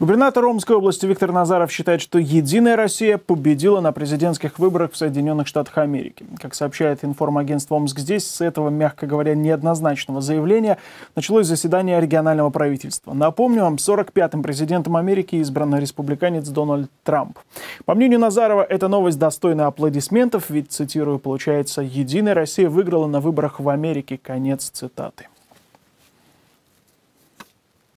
Губернатор Омской области Виктор Назаров считает, что «Единая Россия» победила на президентских выборах в Соединенных Штатах Америки. Как сообщает информагентство «Омск здесь», с этого, мягко говоря, неоднозначного заявления началось заседание регионального правительства. Напомню, вам, 45-м президентом Америки избран республиканец Дональд Трамп. По мнению Назарова, эта новость достойна аплодисментов, ведь, цитирую, получается, «Единая Россия» выиграла на выборах в Америке. Конец цитаты.